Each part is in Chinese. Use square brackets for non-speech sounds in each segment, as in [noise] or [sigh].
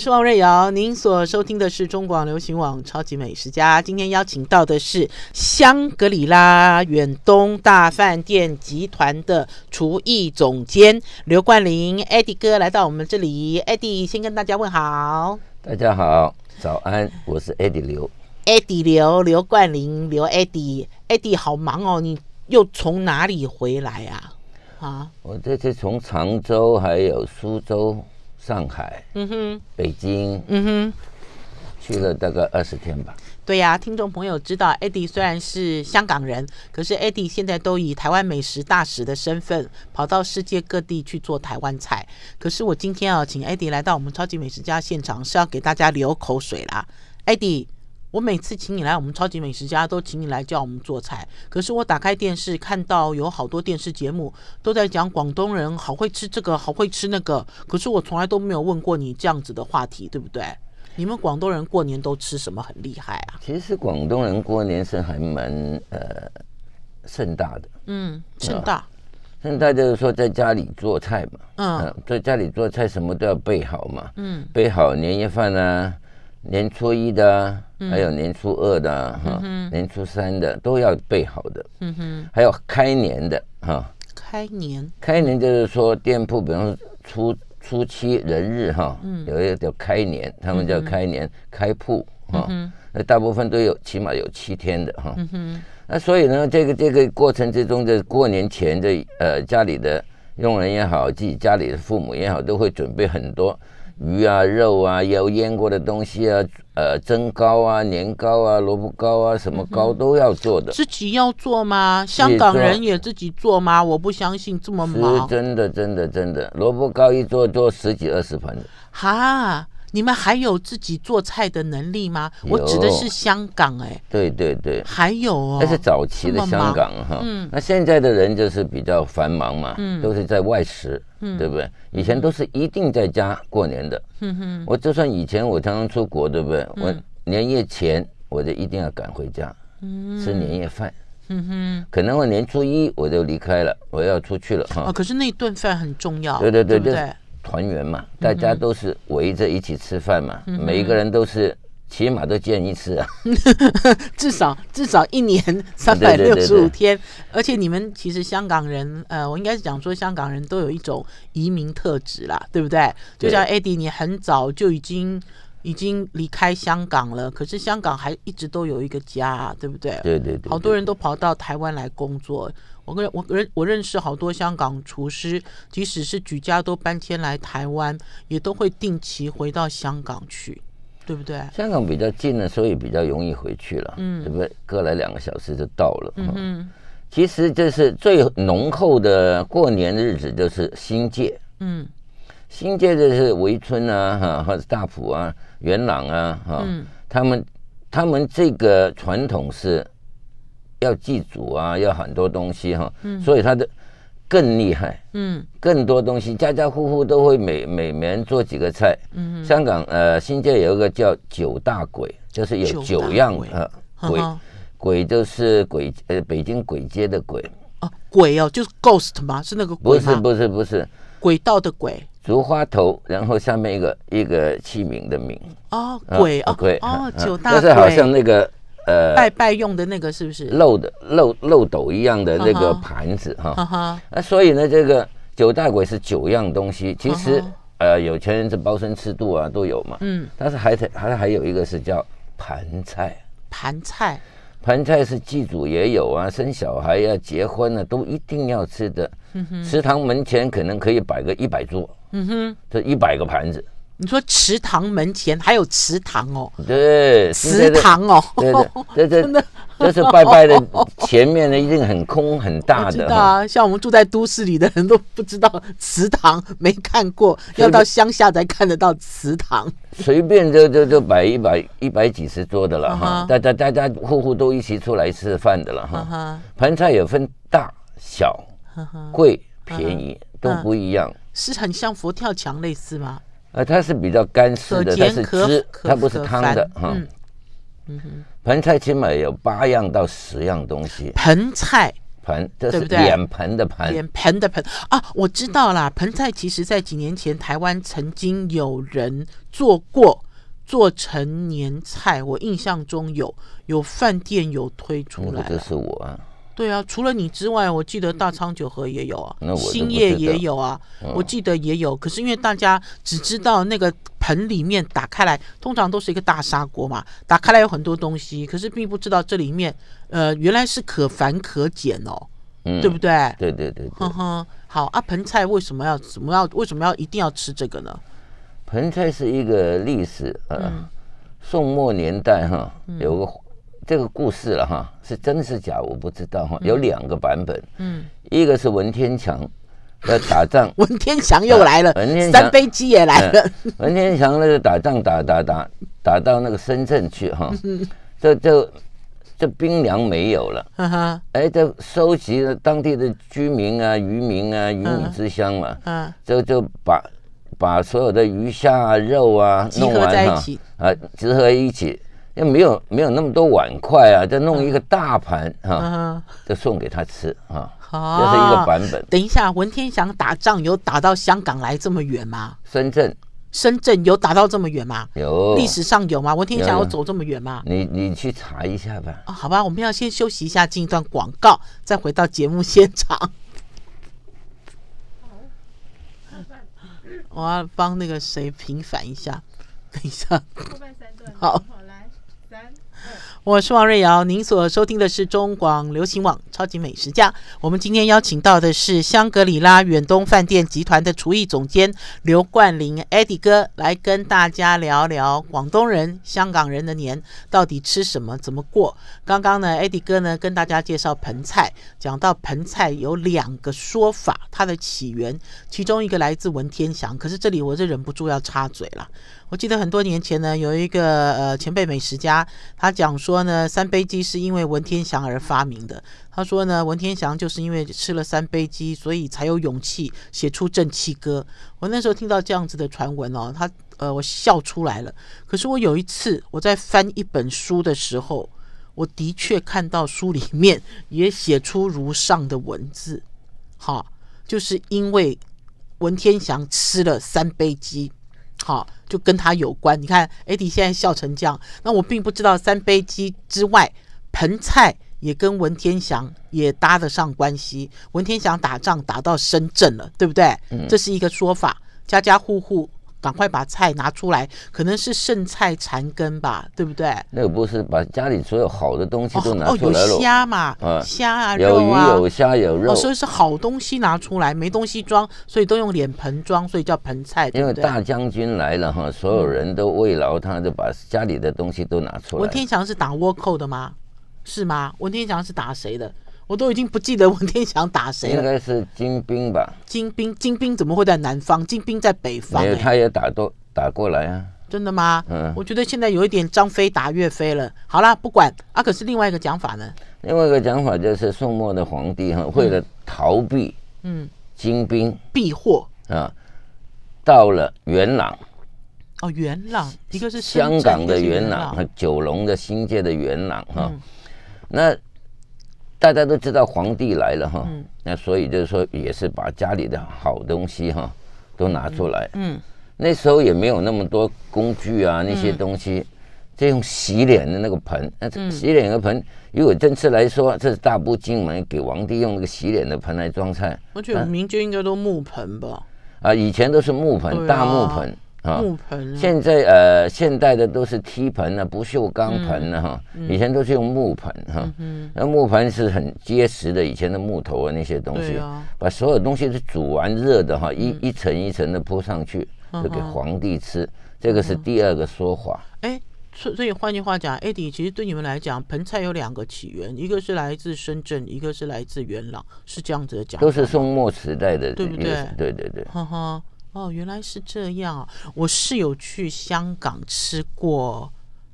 我是王瑞瑶，您所收听的是中广流行网《超级美食家》。今天邀请到的是香格里拉远东大饭店集团的厨艺总监刘冠霖 e d d i e 哥）来到我们这里。Eddie 先跟大家问好。大家好，早安，我是 Eddie 刘。Eddie 刘，刘冠霖，刘 Eddie，Eddie 好忙哦，你又从哪里回来啊？啊，我这次从常州还有苏州。上海，嗯哼，北京，嗯哼，去了大概二十天吧。对呀，听众朋友知道艾 d i 虽然是香港人，可是艾 d i 现在都以台湾美食大使的身份，跑到世界各地去做台湾菜。可是我今天啊，请艾 d i 来到我们超级美食家现场，是要给大家流口水啦艾 d i 我每次请你来我们超级美食家，都请你来教我们做菜。可是我打开电视，看到有好多电视节目都在讲广东人好会吃这个，好会吃那个。可是我从来都没有问过你这样子的话题，对不对？你们广东人过年都吃什么很厉害啊？其实广东人过年是还蛮呃盛大的，嗯，盛大，盛大就是说在家里做菜嘛，嗯，在家里做菜什么都要备好嘛，嗯，备好年夜饭啊。年初一的，还有年初二的，哈，年初三的都要备好的，嗯哼，还有开年的哈，开年，开年就是说店铺，比方说初初七人日哈，有一个叫开年，他们叫开年开铺，哈，那大部分都有起码有七天的哈，那所以呢，这个这个过程之中的过年前的呃家里的佣人也好，自己家里的父母也好，都会准备很多。鱼啊，肉啊，要腌过的东西啊，呃，蒸糕啊，年糕啊，萝卜糕啊，什么糕都要做的。自己要做吗？香港人也自己做吗？我不相信这么忙。真的，真的，真的，萝卜糕一做做十几二十盆哈。你们还有自己做菜的能力吗？我指的是香港，哎，对对对，还有哦，那是早期的香港哈，嗯，那现在的人就是比较繁忙嘛，嗯，都是在外食，嗯，对不对？以前都是一定在家过年的，嗯哼，我就算以前我常常出国，对不对？我年夜前我就一定要赶回家，嗯，吃年夜饭，嗯哼，可能我年初一我就离开了，我要出去了，啊，可是那顿饭很重要，对对对对。团圆嘛，大家都是围着一起吃饭嘛，每一个人都是起码都见一次啊，[laughs] 至少至少一年三百六十五天。而且你们其实香港人，呃，我应该是讲说香港人都有一种移民特质啦，对不对？就像 Eddie，你很早就已经已经离开香港了，可是香港还一直都有一个家，对不对？对对对。好多人都跑到台湾来工作。我跟我认我认识好多香港厨师，即使是举家都搬迁来台湾，也都会定期回到香港去，对不对？香港比较近了，所以比较容易回去了。嗯，对不对？隔来两个小时就到了。嗯嗯，其实这是最浓厚的过年的日子，就是新界。嗯，新界就是围村啊，哈，或者大埔啊、元朗啊，哈，他们他们这个传统是。要祭祖啊，要很多东西哈，所以他的更厉害，嗯，更多东西，家家户户都会每每年做几个菜。嗯，香港呃新界有一个叫九大鬼，就是有九样鬼啊鬼，鬼就是鬼呃北京鬼街的鬼啊鬼哦，就是 ghost 吗？是那个鬼不是不是不是轨道的鬼，竹花头，然后下面一个一个器皿的名哦鬼哦，鬼哦九大鬼，但是好像那个。呃，拜拜用的那个是不是漏的漏漏斗一样的那个盘子哈？啊哈，所以呢，这个九大簋是九样东西，其实呃，有钱人这包身吃度啊都有嘛。嗯，但是还还还有一个是叫盘菜。盘菜，盘菜是祭祖也有啊，生小孩呀、结婚啊都一定要吃的。嗯哼，祠堂门前可能可以摆个一百桌。嗯哼，这一百个盘子。你说祠堂门前还有祠堂哦？对，祠堂哦，对 [laughs] 的，这这这是拜拜的 [laughs] 前面呢，一定很空很大的。知道啊，像我们住在都市里的人都不知道祠堂，没看过，要到乡下才看得到祠堂。随便就就就摆一百一百几十桌的了哈，大家大家户户都一起出来吃饭的了哈。盘菜也分大小、贵便宜都不一样，是很像佛跳墙类似吗？它是比较干湿的，它是汁，它不是汤的，哈。嗯嗯，盆菜起码有八样到十样东西。盆菜，盆，这是不对，脸盆的盆，脸盆的盆啊，我知道啦。盆菜其实，在几年前台湾曾经有人做过做成年菜，我印象中有有饭店有推出来。这是我。对啊，除了你之外，我记得大昌九和也有啊，兴业也有啊，我记得也有。可是因为大家只知道那个盆里面打开来，通常都是一个大砂锅嘛，打开来有很多东西，可是并不知道这里面，呃，原来是可繁可简哦，对不对？对对对。哼哼，好啊，盆菜为什么要怎么要为什么要一定要吃这个呢？盆菜是一个历史嗯，宋末年代哈，有个。这个故事了哈，是真是假我不知道哈，有两个版本，嗯，一个是文天祥的打仗，[laughs] 文天祥又来了，三杯鸡也来了，文天祥那个打仗打打打打到那个深圳去哈，就就就兵粮没有了，哎，就收集当地的居民啊、渔民啊、鱼米之乡嘛，嗯，就就把把所有的鱼虾啊、肉啊弄完哈，啊，集合一起。又没有没有那么多碗筷啊！再弄一个大盘哈，就送给他吃啊！好，这是一个版本。等一下，文天祥打仗有打到香港来这么远吗？深圳，深圳有打到这么远吗？有，历史上有吗？文天祥有走这么远吗？你你去查一下吧。好吧，我们要先休息一下，进一段广告，再回到节目现场。[laughs] 我要帮那个谁平反一下，等一下。好。我是王瑞瑶，您所收听的是中广流行网《超级美食家》。我们今天邀请到的是香格里拉远东饭店集团的厨艺总监刘冠霖 （Eddie 哥）来跟大家聊聊广东人、香港人的年到底吃什么、怎么过。刚刚呢，Eddie 哥呢跟大家介绍盆菜，讲到盆菜有两个说法，它的起源，其中一个来自文天祥，可是这里我就忍不住要插嘴了。我记得很多年前呢，有一个呃前辈美食家，他讲说呢，三杯鸡是因为文天祥而发明的。他说呢，文天祥就是因为吃了三杯鸡，所以才有勇气写出《正气歌》。我那时候听到这样子的传闻哦，他呃，我笑出来了。可是我有一次我在翻一本书的时候，我的确看到书里面也写出如上的文字，好，就是因为文天祥吃了三杯鸡，好。就跟他有关，你看，A D 现在笑成这样，那我并不知道三杯鸡之外，盆菜也跟文天祥也搭得上关系。文天祥打仗打到深圳了，对不对？这是一个说法，家家户户。赶快把菜拿出来，可能是剩菜残羹吧，对不对？那个不是把家里所有好的东西都拿出来哦有虾嘛？虾啊，有鱼有虾有肉，所以是好东西拿出来，没东西装，所以都用脸盆装，所以叫盆菜。因为大将军来了哈，所有人都慰劳他，就把家里的东西都拿出来。文天祥是打倭寇的吗？是吗？文天祥是打谁的？我都已经不记得文天祥打谁了，应该是精兵吧？精兵，精兵怎么会在南方？精兵在北方。没有，他也打过，打过来啊？真的吗？嗯，我觉得现在有一点张飞打岳飞了。好了，不管啊，可是另外一个讲法呢？另外一个讲法就是宋末的皇帝哈为了逃避，嗯，精兵避祸啊，到了元朗，哦，元朗，一个是香港的元朗，和九龙的新界的元朗哈，那。大家都知道皇帝来了哈，那所以就是说也是把家里的好东西哈都拿出来。嗯，那时候也没有那么多工具啊，那些东西就用洗脸的那个盆。那洗脸的盆，如果正式来说，这是大步进门给皇帝用那个洗脸的盆来装菜。而且民间应该都木盆吧？啊，以前都是木盆，大木盆。木盆现在呃，现代的都是梯盆了，不锈钢盆了哈。以前都是用木盆哈，那木盆是很结实的。以前的木头啊那些东西，把所有东西都煮完热的哈，一一层一层的铺上去，就给皇帝吃。这个是第二个说法。所所以换句话讲，艾迪其实对你们来讲，盆菜有两个起源，一个是来自深圳，一个是来自元朗，是这样子的讲，都是宋末时代的，对不对？对对对，哈哈。哦，原来是这样。我是有去香港吃过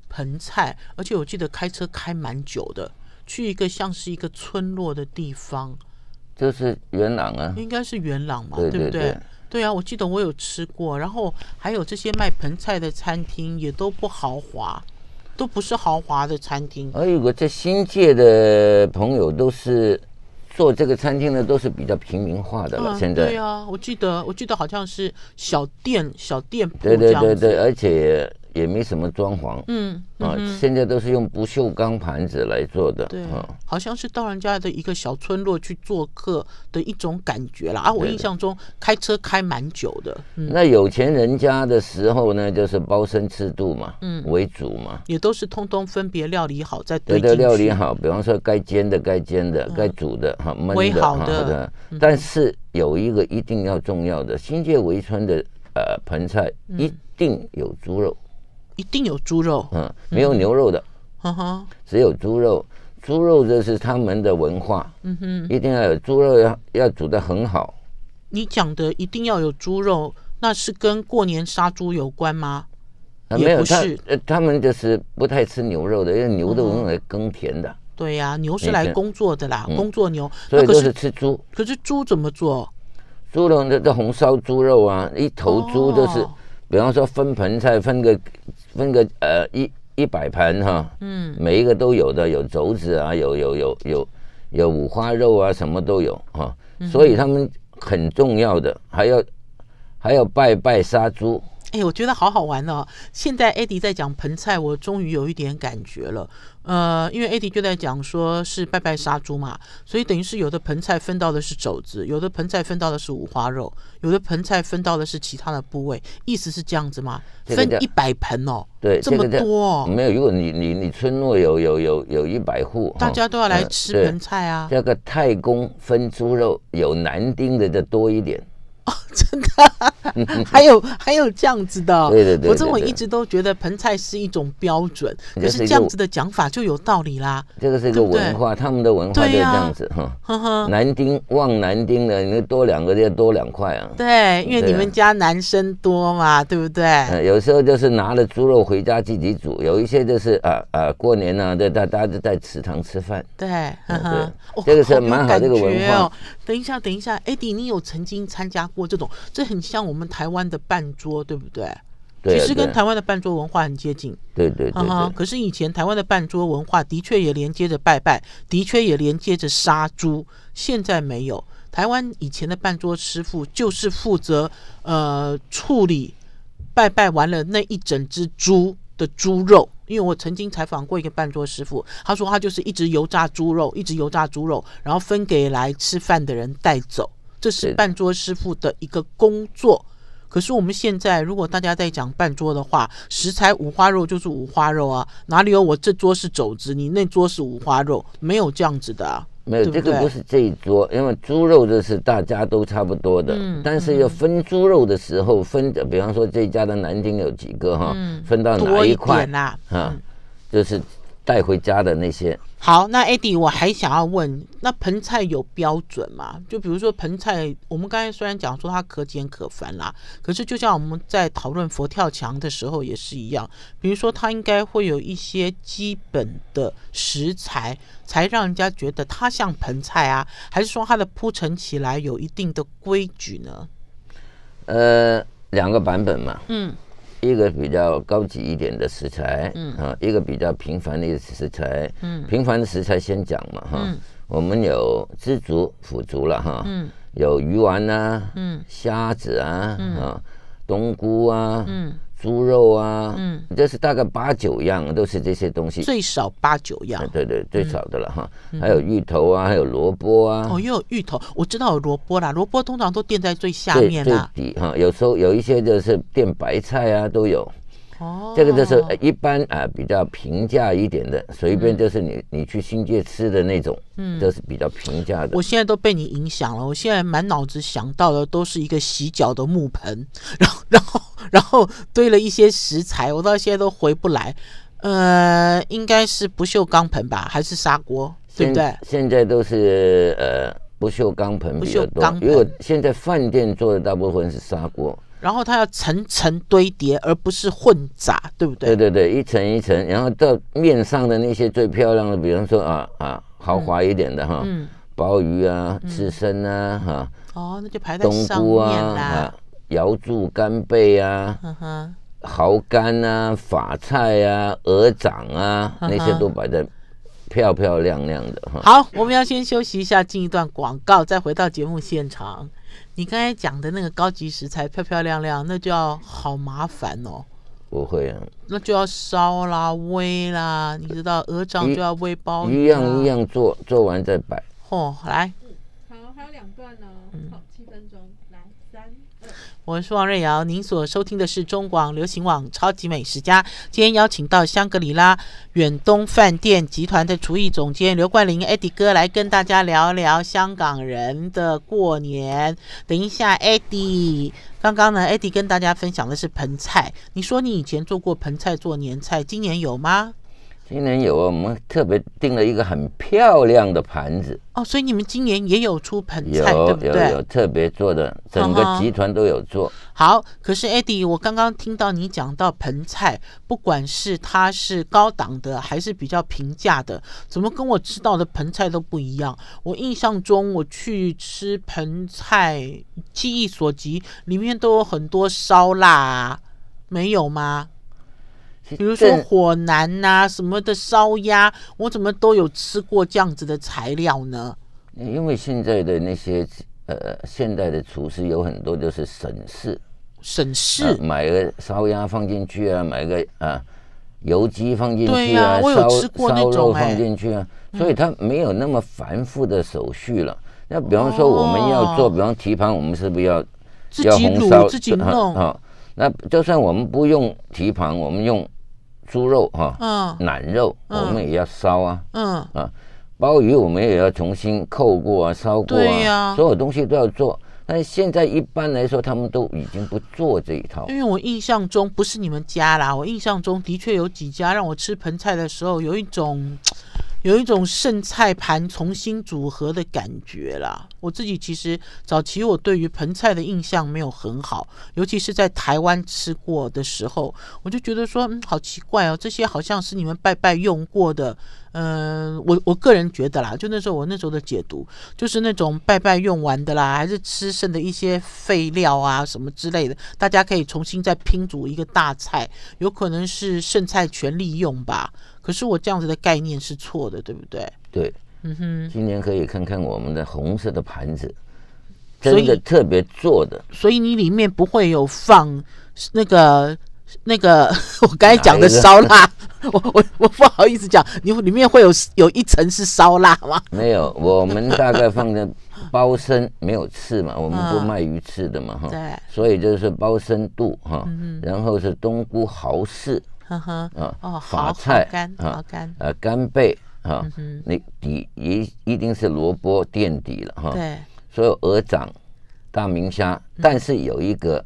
盆菜，而且我记得开车开蛮久的，去一个像是一个村落的地方。就是元朗啊，应该是元朗嘛，对不对？对啊，我记得我有吃过，然后还有这些卖盆菜的餐厅也都不豪华，都不是豪华的餐厅。哎呦，我在新界的朋友都是。做这个餐厅的都是比较平民化的了，现在。对啊，我记得，我记得好像是小店，小店。对对对对，而且。也没什么装潢，嗯啊，现在都是用不锈钢盘子来做的，对啊，好像是到人家的一个小村落去做客的一种感觉了啊。我印象中开车开蛮久的。那有钱人家的时候呢，就是包身吃度嘛，嗯，为主嘛，也都是通通分别料理好再。对的，料理好，比方说该煎的该煎的，该煮的哈焖的，好的。但是有一个一定要重要的，新界围村的呃盆菜一定有猪肉。一定有猪肉，嗯，没有牛肉的，哈哈，只有猪肉，猪肉这是他们的文化，嗯哼，一定要有猪肉，要要煮的很好。你讲的一定要有猪肉，那是跟过年杀猪有关吗？也没有，是，呃，他们就是不太吃牛肉的，因为牛都用来耕田的。对呀，牛是来工作的啦，工作牛，所以都是吃猪。可是猪怎么做？猪肉，那这红烧猪肉啊，一头猪就是，比方说分盆菜，分个。分个呃一一百盆哈，嗯，每一个都有的，有肘子啊，有有有有有五花肉啊，什么都有哈，所以他们很重要的，还要还要拜拜杀猪。哎，我觉得好好玩哦！现在艾迪在讲盆菜，我终于有一点感觉了。呃，因为艾迪就在讲说是拜拜杀猪嘛，所以等于是有的盆菜分到的是肘子，有的盆菜分到的是五花肉，有的盆菜分到的是其他的部位，意思是这样子吗？分一百盆哦，对，这么多。哦没有，如果你你你村落有有有有一百户，大家都要来吃盆菜啊。这个太公分猪肉，有男丁的就多一点。真的，还有 [laughs] 还有这样子的，对对对。我这我一直都觉得盆菜是一种标准，可是这样子的讲法就有道理啦。这个是一个文化，他们的文化就这样子，哈。南丁望南丁的，你多两个就要多两块啊。对，因为你们家男生多嘛，对不对？有时候就是拿了猪肉回家自己煮，有一些就是啊啊，过年呢，大大家就在祠堂吃饭。对，这个是蛮好，这个文化等一下，等一下艾 d i 你有曾经参加过这种？这很像我们台湾的半桌，对不对？其实跟台湾的半桌文化很接近。对对对。啊，可是以前台湾的半桌文化的确也连接着拜拜，的确也连接着杀猪。现在没有。台湾以前的半桌师傅就是负责呃处理拜拜完了那一整只猪的猪肉，因为我曾经采访过一个半桌师傅，他说他就是一直油炸猪肉，一直油炸猪肉，然后分给来吃饭的人带走。这是半桌师傅的一个工作，可是我们现在如果大家在讲半桌的话，食材五花肉就是五花肉啊，哪里有我这桌是肘子，你那桌是五花肉，没有这样子的啊。没有，这个不是这一桌，因为猪肉这是大家都差不多的，但是要分猪肉的时候分，比方说这家的南京有几个哈，分到哪一块啊，就是带回家的那些。好，那 Eddie 我还想要问，那盆菜有标准吗？就比如说盆菜，我们刚才虽然讲说它可简可繁啦，可是就像我们在讨论佛跳墙的时候也是一样，比如说它应该会有一些基本的食材，才让人家觉得它像盆菜啊，还是说它的铺陈起来有一定的规矩呢？呃，两个版本嘛。嗯。一个比较高级一点的食材，嗯，啊，一个比较平凡的食材，嗯，平凡的食材先讲嘛，哈，我们有知足、腐竹了，哈，嗯，有鱼丸啊，嗯，虾子啊，啊，冬菇啊，嗯。猪肉啊，嗯，这是大概八九样，都是这些东西，最少八九样，对对，最少的了哈。还有芋头啊，还有萝卜啊，哦，又有芋头，我知道有萝卜啦，萝卜通常都垫在最下面啦，底哈。有时候有一些就是垫白菜啊，都有。哦，这个就是一般啊，比较平价一点的，随便就是你你去新界吃的那种，嗯，都是比较平价的。我现在都被你影响了，我现在满脑子想到的都是一个洗脚的木盆，[laughs] 然后然后然后堆了一些食材，我到现在都回不来。呃，应该是不锈钢盆吧，还是砂锅，对不对？现在都是呃不锈钢盆比较多，因为现在饭店做的大部分是砂锅。然后它要层层堆叠，而不是混杂，对不对？对对对，一层一层，然后到面上的那些最漂亮的，比方说啊啊，豪华一点的哈，鲍鱼啊、刺身啊，哈。哦，那就排在上面啦。啊啊，瑶柱、干贝啊，蚝干啊、法菜啊、鹅掌啊，那些都摆在漂漂亮亮的哈。好，我们要先休息一下，进一段广告，再回到节目现场。你刚才讲的那个高级食材漂漂亮亮，那就要好麻烦哦。不会啊，那就要烧啦、煨啦，你知道，鹅掌就要煨包。一样一样做，做完再摆。哦，来，好，还有两段呢。我是王瑞瑶，您所收听的是中广流行网《超级美食家》。今天邀请到香格里拉远东饭店集团的厨艺总监刘冠霖（艾迪哥）来跟大家聊聊香港人的过年。等一下，艾迪，刚刚呢，艾迪跟大家分享的是盆菜。你说你以前做过盆菜做年菜，今年有吗？今年有，我们特别订了一个很漂亮的盘子哦，所以你们今年也有出盆菜，对不对？有特别做的，整个集团都有做。好，可是 Eddie，我刚刚听到你讲到盆菜，不管是它是高档的，还是比较平价的，怎么跟我知道的盆菜都不一样？我印象中，我去吃盆菜，记忆所及，里面都有很多烧腊啊，没有吗？比如说火腩呐什么的烧鸭，我怎么都有吃过这样子的材料呢？因为现在的那些呃，现代的厨师有很多就是省事，省事，买个烧鸭放进去啊，买个啊油鸡放进去啊，烧烧肉放进去啊，所以它没有那么繁复的手续了。那比方说我们要做，比方提盘，我们是不是要要红烧自己弄啊？那就算我们不用提盘，我们用。猪肉哈，嗯，腩肉我们也要烧啊，嗯啊，鲍鱼我们也要重新扣过啊，烧过啊，所有东西都要做。但是现在一般来说，他们都已经不做这一套。因为我印象中不是你们家啦，我印象中的确有几家让我吃盆菜的时候有一种。有一种剩菜盘重新组合的感觉啦。我自己其实早期我对于盆菜的印象没有很好，尤其是在台湾吃过的时候，我就觉得说，嗯，好奇怪哦，这些好像是你们拜拜用过的。嗯，我我个人觉得啦，就那时候我那时候的解读，就是那种拜拜用完的啦，还是吃剩的一些废料啊什么之类的，大家可以重新再拼组一个大菜，有可能是剩菜全利用吧。可是我这样子的概念是错的，对不对？对，嗯哼。今年可以看看我们的红色的盘子，真的特别做的。所以你里面不会有放那个那个 [laughs] 我刚才讲的烧腊，[laughs] 我我我不好意思讲，你里面会有有一层是烧腊吗？没有，我们大概放的包身没有刺嘛，[laughs] 我们不卖鱼刺的嘛哈。对，所以就是包身肚哈，然后是冬菇蚝豉。呵呵啊，法菜啊，干呃干贝啊，那底一一定是萝卜垫底了哈。对，所有鹅掌、大明虾，但是有一个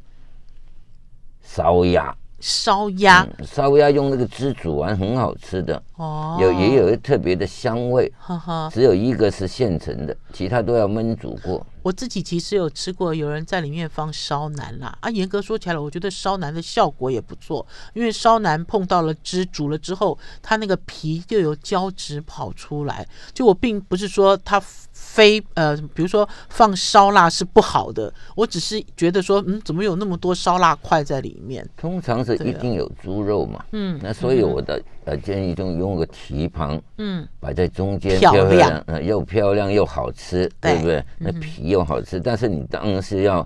烧鸭，烧鸭烧鸭用那个汁煮完很好吃的。哦，有也有特别的香味，只有一个是现成的，其他都要焖煮过。我自己其实有吃过，有人在里面放烧腩啦啊，严格说起来我觉得烧腩的效果也不错，因为烧腩碰到了汁煮了之后，它那个皮就有胶质跑出来。就我并不是说它非呃，比如说放烧腊是不好的，我只是觉得说，嗯，怎么有那么多烧腊块在里面？通常是一定有猪肉嘛，嗯，那所以我的呃建议中用。弄个提盘，嗯，摆在中间，漂亮，又漂亮又好吃，对不对？那皮又好吃，但是你当然是要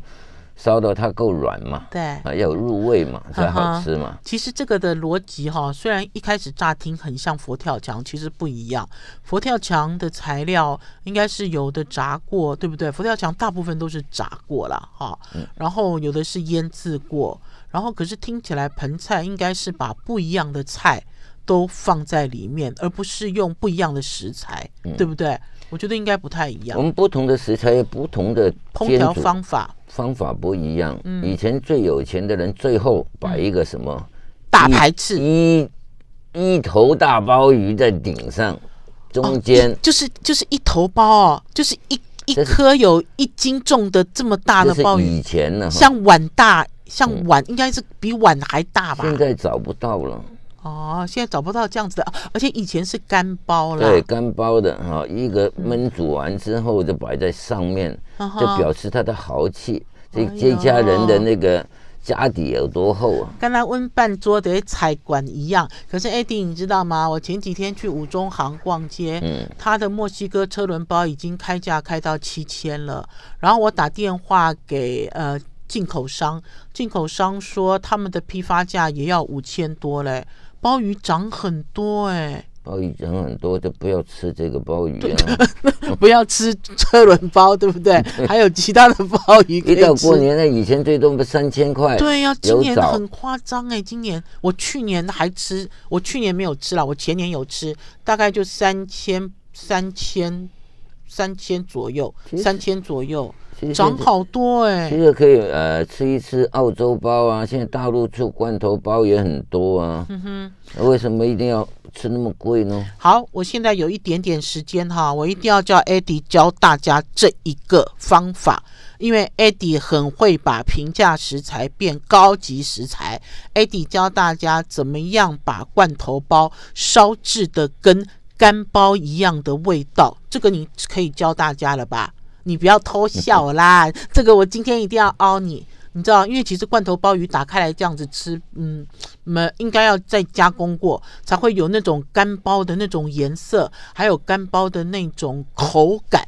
烧到它够软嘛，对，要入味嘛才好吃嘛。其实这个的逻辑哈，虽然一开始乍听很像佛跳墙，其实不一样。佛跳墙的材料应该是有的炸过，对不对？佛跳墙大部分都是炸过了哈，然后有的是腌制过，然后可是听起来盆菜应该是把不一样的菜。都放在里面，而不是用不一样的食材，对不对？我觉得应该不太一样。我们不同的食材，不同的烹调方法，方法不一样。以前最有钱的人，最后摆一个什么大排翅，一一头大鲍鱼在顶上，中间就是就是一头鲍哦，就是一一颗有一斤重的这么大的鲍鱼，以前呢，像碗大，像碗，应该是比碗还大吧？现在找不到了。哦，现在找不到这样子的，而且以前是干包了。对，干包的哈，一个焖煮完之后就摆在上面，就表示他的豪气，这这家人的那个家底有多厚啊！跟他温半桌的菜馆一样。可是艾迪，你知道吗？我前几天去五中行逛街，他的墨西哥车轮包已经开价开到七千了。然后我打电话给呃进口商，进口商说他们的批发价也要五千多嘞。鲍鱼涨很多哎，鲍鱼涨很多的，不要吃这个鲍鱼啊，[laughs] 不要吃车轮包，对不对？[laughs] 还有其他的鲍鱼，一到过年呢，以前最多不三千块，对呀，今年很夸张哎，今年我去年还吃，我去年没有吃了，我前年有吃，大概就三千三千。三千左右，三千左右，涨好多哎。其实可以呃吃一吃澳洲包啊，现在大陆出罐头包也很多啊。嗯哼，为什么一定要吃那么贵呢？好，我现在有一点点时间哈，我一定要叫艾迪教大家这一个方法，因为艾迪很会把平价食材变高级食材。艾迪教大家怎么样把罐头包烧制的跟。干包一样的味道，这个你可以教大家了吧？你不要偷笑啦，[laughs] 这个我今天一定要凹你，你知道，因为其实罐头鲍鱼打开来这样子吃，嗯，没应该要再加工过，才会有那种干包的那种颜色，还有干包的那种口感。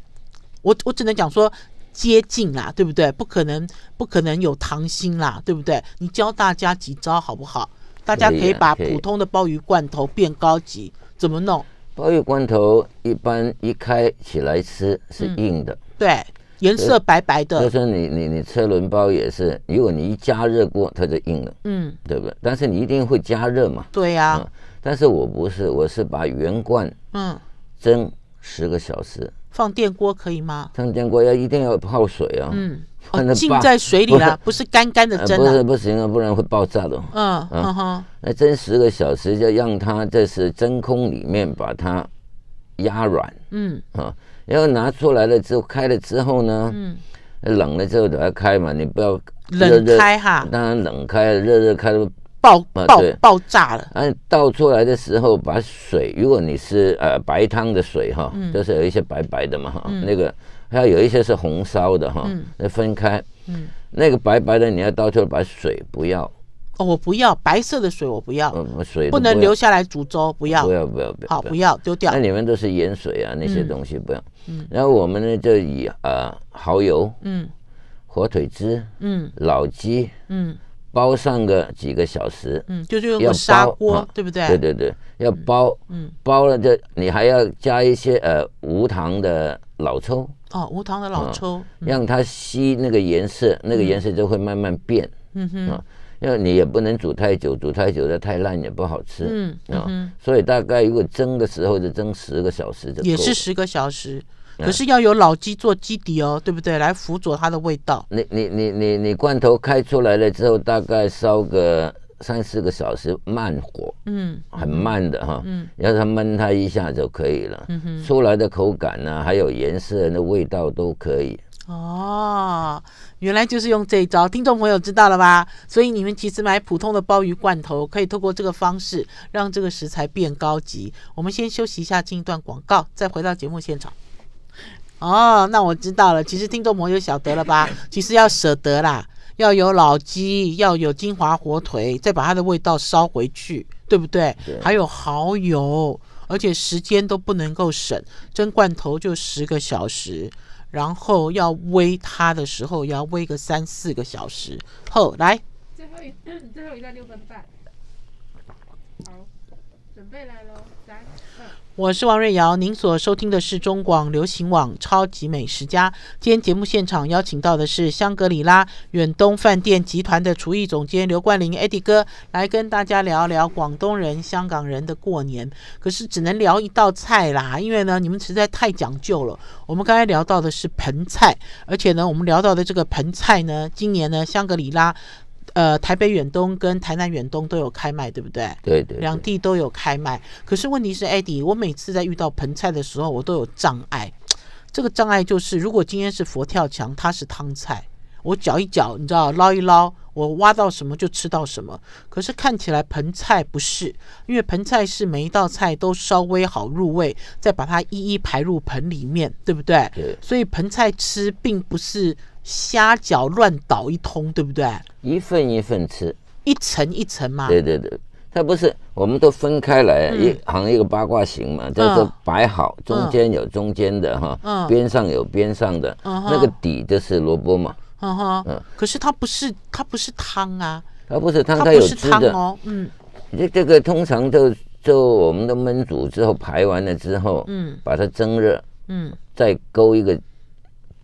我我只能讲说接近啦，对不对？不可能不可能有糖心啦，对不对？你教大家几招好不好？大家可以把普通的鲍鱼罐头变高级，怎么弄？包月罐头一般一开起来吃是硬的，对，颜色白白的。就说你你你车轮包也是，如果你一加热过，它就硬了，嗯，对不对？但是你一定会加热嘛？对呀。但是我不是，我是把原罐嗯蒸十个小时。放电锅可以吗？放电锅要一定要泡水啊，嗯，浸在水里了，不是干干的蒸，不是不行啊，不然会爆炸的。嗯，嗯那蒸十个小时，就让它这是真空里面把它压软，嗯，啊，然后拿出来了之后开了之后呢，嗯，冷了之后怎它开嘛？你不要冷开哈，当然冷开，热热开爆爆爆炸了！嗯，倒出来的时候把水，如果你是呃白汤的水哈，就是有一些白白的嘛哈，那个还有有一些是红烧的哈，那分开。嗯，那个白白的你要倒出来，把水不要。哦，我不要白色的水，我不要。嗯，水不能留下来煮粥，不要。不要不要，。好，不要丢掉。那里面都是盐水啊，那些东西不要。嗯，然后我们呢就以呃蚝油，嗯，火腿汁，嗯，老鸡，嗯。包上个几个小时，嗯，就是用个砂锅，对不对？对对对，要包，嗯，包了这你还要加一些呃无糖的老抽，哦，无糖的老抽，让它吸那个颜色，那个颜色就会慢慢变，嗯哼，因为你也不能煮太久，煮太久的太烂也不好吃，嗯，啊，所以大概如果蒸的时候就蒸十个小时，也是十个小时。可是要有老鸡做基底哦，对不对？来辅佐它的味道。你你你你你罐头开出来了之后，大概烧个三四个小时，慢火，嗯，很慢的哈，嗯，要它焖它一下就可以了。出来的口感呢，还有颜色、的味道都可以。哦，原来就是用这一招，听众朋友知道了吧？所以你们其实买普通的鲍鱼罐头，可以透过这个方式让这个食材变高级。我们先休息一下，进一段广告，再回到节目现场。哦，那我知道了。其实听众朋友晓得了吧？其实要舍得啦，要有老鸡，要有金华火腿，再把它的味道烧回去，对不对？还有蚝油，而且时间都不能够省，蒸罐头就十个小时，然后要煨它的时候也要煨个三四个小时。后来，最后一 [coughs] 最后一段六分半，好，准备来喽。我是王瑞瑶，您所收听的是中广流行网《超级美食家》。今天节目现场邀请到的是香格里拉远东饭店集团的厨艺总监刘冠霖 e d 哥，来跟大家聊聊广东人、香港人的过年。可是只能聊一道菜啦，因为呢，你们实在太讲究了。我们刚才聊到的是盆菜，而且呢，我们聊到的这个盆菜呢，今年呢，香格里拉。呃，台北远东跟台南远东都有开卖，对不对？对对，两地都有开卖。可是问题是，艾迪，我每次在遇到盆菜的时候，我都有障碍。[tsk] 这个障碍就是，如果今天是佛跳墙，它是汤菜，我搅一搅，你知道，捞一捞，我挖到什么就吃到什么。可是看起来盆菜不是，因为盆菜是每一道菜都稍微好入味，再把它一一排入盆里面，对不对？对。所以盆菜吃并不是。虾饺乱倒一通，对不对？一份一份吃，一层一层嘛。对对对，它不是，我们都分开来，一行一个八卦形嘛，叫做摆好，中间有中间的哈，嗯，边上有边上的，嗯那个底就是萝卜嘛，嗯哼，嗯，可是它不是，它不是汤啊，它不是汤，它有汁汤哦，嗯，这这个通常就就我们都焖煮之后排完了之后，嗯，把它蒸热，嗯，再勾一个。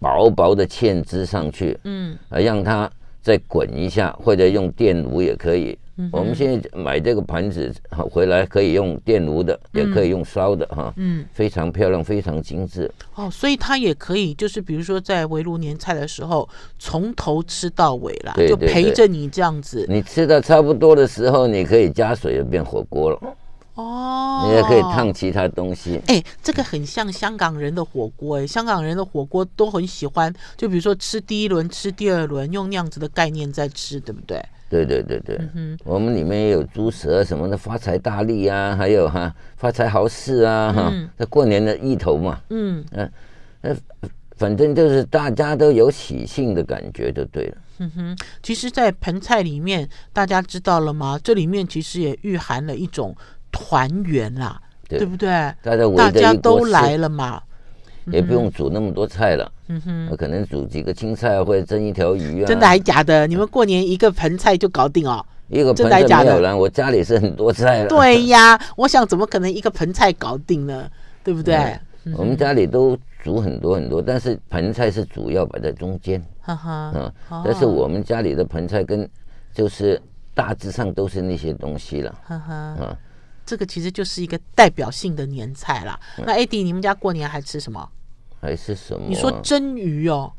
薄薄的芡汁上去，嗯，啊，让它再滚一下，或者用电炉也可以。我们现在买这个盘子回来可以用电炉的，也可以用烧的哈，嗯，非常漂亮，非常精致。哦，所以它也可以，就是比如说在围炉年菜的时候，从头吃到尾啦，就陪着你这样子。你吃的差不多的时候，你可以加水就变火锅了。哦，你也可以烫其他东西。哎，这个很像香港人的火锅，哎，香港人的火锅都很喜欢，就比如说吃第一轮，吃第二轮，用那样子的概念在吃，对不对？对对对对，嗯我们里面也有猪舌什么的，发财大利啊，还有哈发财好事啊，哈，这过年的意头嘛，嗯嗯，反正就是大家都有喜庆的感觉就对了。哼哼，其实，在盆菜里面，大家知道了吗？这里面其实也蕴含了一种。团圆啦，对不对？大家大家都来了嘛，也不用煮那么多菜了。嗯哼，可能煮几个青菜或者蒸一条鱼啊。真的还假的？你们过年一个盆菜就搞定哦？一个盆菜没有了，我家里是很多菜。对呀，我想怎么可能一个盆菜搞定呢？对不对？我们家里都煮很多很多，但是盆菜是主要摆在中间。哈哈，嗯，但是我们家里的盆菜跟就是大致上都是那些东西了。哈哈，嗯。这个其实就是一个代表性的年菜啦。那 AD，你们家过年还吃什么？还是什么？你说蒸鱼哦，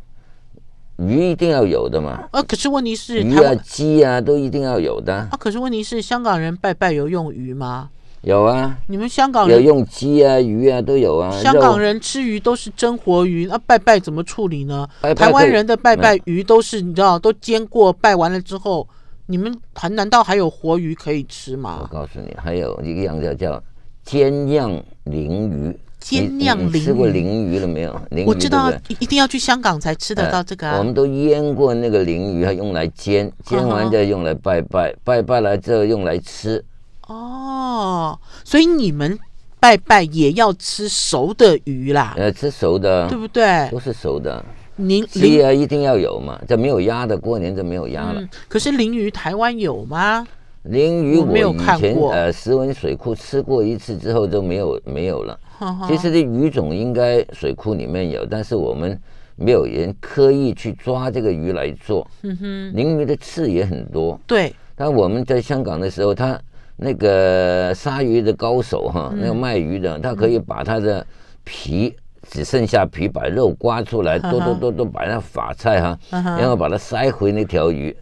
鱼一定要有的嘛。啊，可是问题是鱼啊鸡啊都一定要有的啊。可是问题是香港人拜拜有用鱼吗？有啊，你们香港人有用鸡啊鱼啊都有啊。香港人吃鱼都是蒸活鱼啊，拜拜怎么处理呢？台湾人的拜拜鱼都是你知道都煎过，拜完了之后。你们海难道还有活鱼可以吃吗？我告诉你，还有一个样子叫煎酿鲮鱼。煎酿鲮鱼，吃过鲮鱼了没有？鲮鱼我知道，一定要去香港才吃得到这个。啊我们都腌过那个鲮鱼，还用来煎，煎完再用来拜拜，拜拜了之后用来吃。哦，所以你们拜拜也要吃熟的鱼啦？呃，吃熟的，对不对？都是熟的。鱼啊一定要有嘛，这没有鸭的过年就没有鸭了。可是鲮鱼台湾有吗？鲮鱼我以前呃石文水库吃过一次之后就没有没有了。其实这鱼种应该水库里面有，但是我们没有人刻意去抓这个鱼来做。嗯哼，鲮鱼的刺也很多。对，但我们在香港的时候，他那个杀鱼的高手哈，那个卖鱼的他可以把他的皮。只剩下皮，把肉刮出来，剁剁剁剁，把那法菜哈，然后把它塞回那条鱼。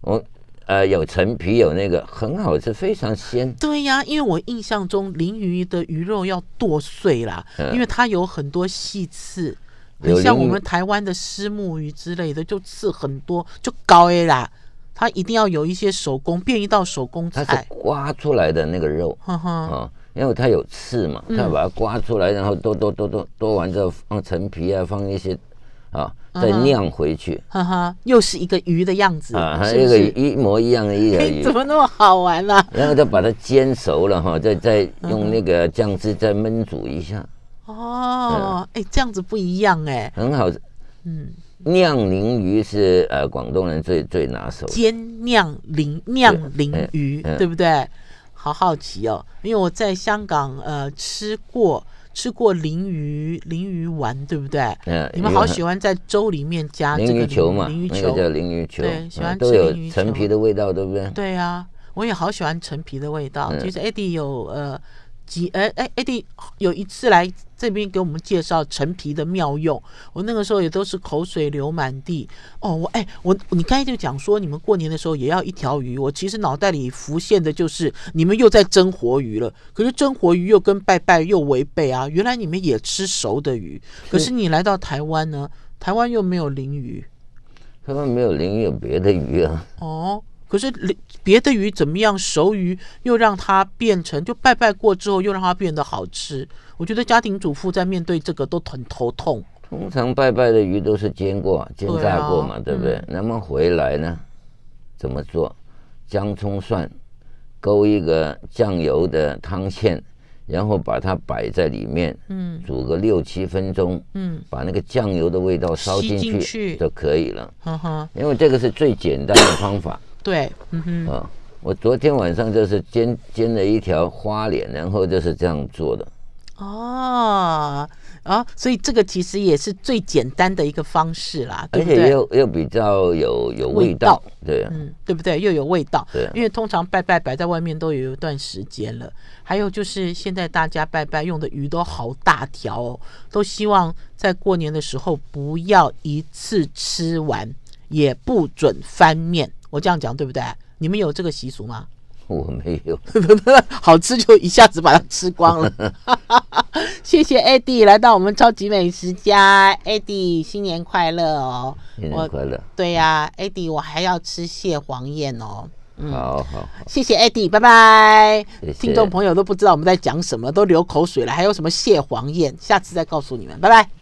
我呃，有陈皮，有那个，很好吃，非常鲜。对呀，因为我印象中，鲮鱼的鱼肉要剁碎啦，因为它有很多细刺，很像我们台湾的虱目鱼之类的，就刺很多，就高 A 啦。它一定要有一些手工，变一道手工菜，刮出来的那个肉。因为它有刺嘛，它把它刮出来，然后剁剁剁剁剁完之后放陈皮啊，放一些，啊，再酿回去，哈哈，又是一个鱼的样子啊，有一个一模一样的一条鱼，[laughs] 怎么那么好玩呢？然后就把它煎熟了哈，再再用那个酱汁再焖煮一下。哦，哎，这样子不一样哎，很好嗯，酿鲮鱼是呃广东人最最拿手。煎酿鲮酿鲮鱼，对不对？好好奇哦，因为我在香港呃吃过吃过鲮鱼鲮鱼丸，对不对？嗯，你们好喜欢在粥里面加鲮鱼球嘛？那个叫鲮鱼球，对，喜欢吃都有陈皮的味道，对不对？对啊，我也好喜欢陈皮的味道，就是 e d d i e 有呃。哎哎，Ad 有一次来这边给我们介绍陈皮的妙用，我那个时候也都是口水流满地。哦，我哎我你刚才就讲说你们过年的时候也要一条鱼，我其实脑袋里浮现的就是你们又在蒸活鱼了，可是蒸活鱼又跟拜拜又违背啊。原来你们也吃熟的鱼，可是你来到台湾呢，台湾又没有鲮鱼，台湾没有鲮鱼，有别的鱼啊。哦。可是别的鱼怎么样？熟鱼又让它变成就拜拜过之后又让它变得好吃。我觉得家庭主妇在面对这个都很头痛。通常拜拜的鱼都是煎过、煎炸过嘛，对不对？那么回来呢，怎么做？姜、葱、蒜，勾一个酱油的汤芡，然后把它摆在里面，嗯，煮个六七分钟，嗯，把那个酱油的味道烧进去就可以了。哈哈，因为这个是最简单的方法。对，嗯哼啊，我昨天晚上就是煎煎了一条花脸，然后就是这样做的。哦啊，所以这个其实也是最简单的一个方式啦，而且又又比较有有味道，对，嗯，对不对？又有味道，对。因为通常拜拜摆在外面都有一段时间了，还有就是现在大家拜拜用的鱼都好大条，哦，都希望在过年的时候不要一次吃完，也不准翻面。我这样讲对不对？你们有这个习俗吗？我没有，[laughs] 好吃就一下子把它吃光了。[laughs] 谢谢 Eddie 来到我们超级美食家，e i e 新年快乐哦！新年快乐。对呀，，Eddie 我还要吃蟹黄宴哦。嗯、好好，谢谢 Eddie，拜拜。听众朋友都不知道我们在讲什么，都流口水了。还有什么蟹黄宴？下次再告诉你们，拜拜。